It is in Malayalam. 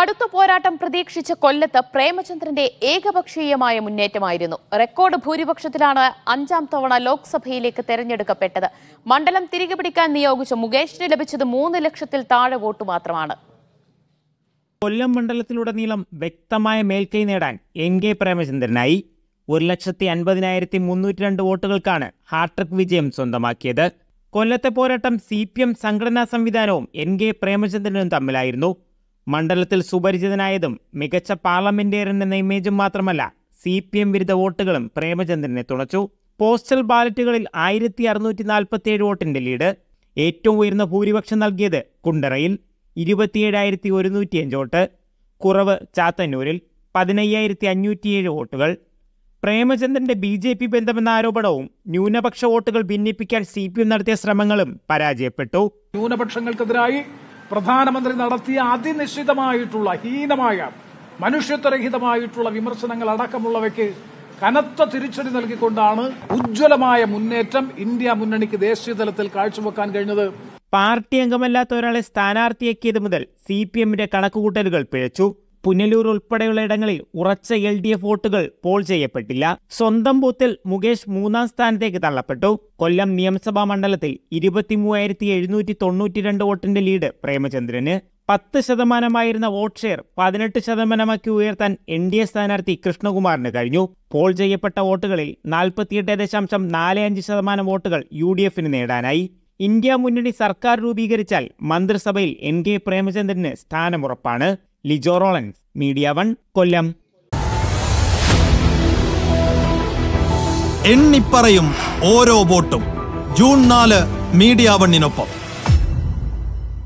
കടുത്ത പോരാട്ടം പ്രതീക്ഷിച്ച കൊല്ലത്ത് പ്രേമചന്ദ്രന്റെ ഏകപക്ഷീയമായ മുന്നേറ്റമായിരുന്നു റെക്കോർഡ് ഭൂരിപക്ഷത്തിലാണ് അഞ്ചാം തവണ ലോക്സഭയിലേക്ക് തെരഞ്ഞെടുക്കപ്പെട്ടത് മണ്ഡലം തിരികെ പിടിക്കാൻ നിയോഗിച്ച മുകേഷിന് ലഭിച്ചത് മൂന്ന് ലക്ഷത്തിൽ താഴെ വോട്ട് മാത്രമാണ് കൊല്ലം മണ്ഡലത്തിലുടനീളം വ്യക്തമായ മേൽക്കൈ നേടാൻ എൻ കെ പ്രേമചന്ദ്രനായി ഒരു ലക്ഷത്തി അൻപതിനായിരത്തി മുന്നൂറ്റി രണ്ട് വോട്ടുകൾക്കാണ് ഹാർട്രിക് വിജയം സ്വന്തമാക്കിയത് കൊല്ലത്തെ പോരാട്ടം സി പി എം സംഘടനാ സംവിധാനവും എൻ കെ പ്രേമചന്ദ്രനും തമ്മിലായിരുന്നു മണ്ഡലത്തിൽ സുപരിചിതനായതും മികച്ച പാർലമെന്റേറിയൻ എന്ന ഇമേജും മാത്രമല്ല സി പി എം വിരുദ്ധ വോട്ടുകളും പ്രേമചന്ദ്രനെ തുണച്ചു പോസ്റ്റൽ ബാലറ്റുകളിൽ ആയിരത്തി അറുന്നൂറ്റി നാൽപ്പത്തിയേഴ് വോട്ടിന്റെ ലീഡ് ഏറ്റവും ഉയർന്ന ഭൂരിപക്ഷം നൽകിയത് കുണ്ടറയിൽ ഇരുപത്തിയേഴായിരത്തി ഒരുന്നൂറ്റിയഞ്ച് വോട്ട് കുറവ് ചാത്തന്നൂരിൽ പതിനയ്യായിരത്തി അഞ്ഞൂറ്റിയേഴ് വോട്ടുകൾ പ്രേമചന്ദ്രന്റെ ബി ജെ പി ബന്ധമെന്ന ആരോപണവും ന്യൂനപക്ഷ വോട്ടുകൾ ഭിന്നിപ്പിക്കാൻ സി പി എം നടത്തിയ ശ്രമങ്ങളും പരാജയപ്പെട്ടു ന്യൂനപക്ഷങ്ങൾക്കെതിരായി പ്രധാനമന്ത്രി നടത്തിയ അതിനിശ്ചിതമായിട്ടുള്ള ഹീനമായ മനുഷ്യത്വരഹിതമായിട്ടുള്ള വിമർശനങ്ങൾ അടക്കമുള്ളവയ്ക്ക് കനത്ത തിരിച്ചടി നൽകിക്കൊണ്ടാണ് ഉജ്ജ്വലമായ മുന്നേറ്റം ഇന്ത്യ മുന്നണിക്ക് ദേശീയ തലത്തിൽ കാഴ്ചവെക്കാൻ കഴിഞ്ഞത് പാർട്ടി അംഗമല്ലാത്ത ഒരാളെ സ്ഥാനാർത്ഥിയാക്കിയത് മുതൽ സി പി എമ്മിന്റെ കണക്കുകൂട്ടലുകൾ പിഴച്ചു പുനലൂർ ഉൾപ്പെടെയുള്ള ഇടങ്ങളിൽ ഉറച്ച എൽ ഡി എഫ് വോട്ടുകൾ പോൾ ചെയ്യപ്പെട്ടില്ല സ്വന്തം ബൂത്തിൽ മുകേഷ് മൂന്നാം സ്ഥാനത്തേക്ക് തള്ളപ്പെട്ടു കൊല്ലം നിയമസഭാ മണ്ഡലത്തിൽ ഇരുപത്തിമൂവായിരത്തി എഴുന്നൂറ്റി തൊണ്ണൂറ്റിരണ്ട് വോട്ടിന്റെ ലീഡ് പ്രേമചന്ദ്രന് പത്ത് ശതമാനമായിരുന്ന വോട്ട് ഷെയർ പതിനെട്ട് ശതമാനമാക്കി ഉയർത്താൻ എൻ ഡി എ സ്ഥാനാർത്ഥി കൃഷ്ണകുമാറിന് കഴിഞ്ഞു പോൾ ചെയ്യപ്പെട്ട വോട്ടുകളിൽ നാൽപ്പത്തിയെട്ട് ദശാംശം നാല് അഞ്ച് ശതമാനം വോട്ടുകൾ യു ഡി എഫിന് നേടാനായി ഇന്ത്യ മുന്നണി സർക്കാർ രൂപീകരിച്ചാൽ മന്ത്രിസഭയിൽ എൻ കെ പ്രേമചന്ദ്രന് സ്ഥാനമുറപ്പാണ് ലിജോ റോളൻസ് മീഡിയ വൺ കൊല്ലം എണ്ണിപ്പറയും ഓരോ വോട്ടും ജൂൺ നാല് മീഡിയ വണ്ണിനൊപ്പം